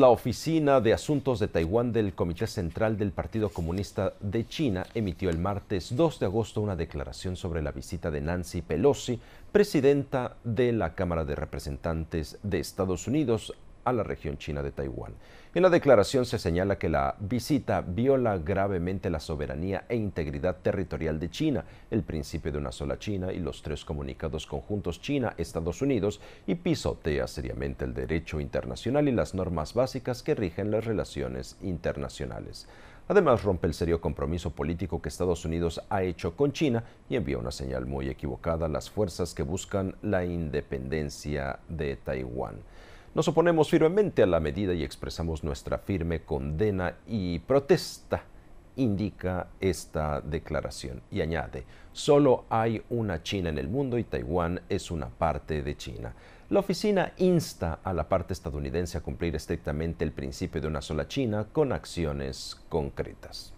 La Oficina de Asuntos de Taiwán del Comité Central del Partido Comunista de China emitió el martes 2 de agosto una declaración sobre la visita de Nancy Pelosi, presidenta de la Cámara de Representantes de Estados Unidos, a la región china de Taiwán. En la declaración se señala que la visita viola gravemente la soberanía e integridad territorial de China, el principio de una sola China y los tres comunicados conjuntos China-Estados Unidos y pisotea seriamente el derecho internacional y las normas básicas que rigen las relaciones internacionales. Además, rompe el serio compromiso político que Estados Unidos ha hecho con China y envía una señal muy equivocada a las fuerzas que buscan la independencia de Taiwán. Nos oponemos firmemente a la medida y expresamos nuestra firme condena y protesta, indica esta declaración. Y añade, solo hay una China en el mundo y Taiwán es una parte de China. La oficina insta a la parte estadounidense a cumplir estrictamente el principio de una sola China con acciones concretas.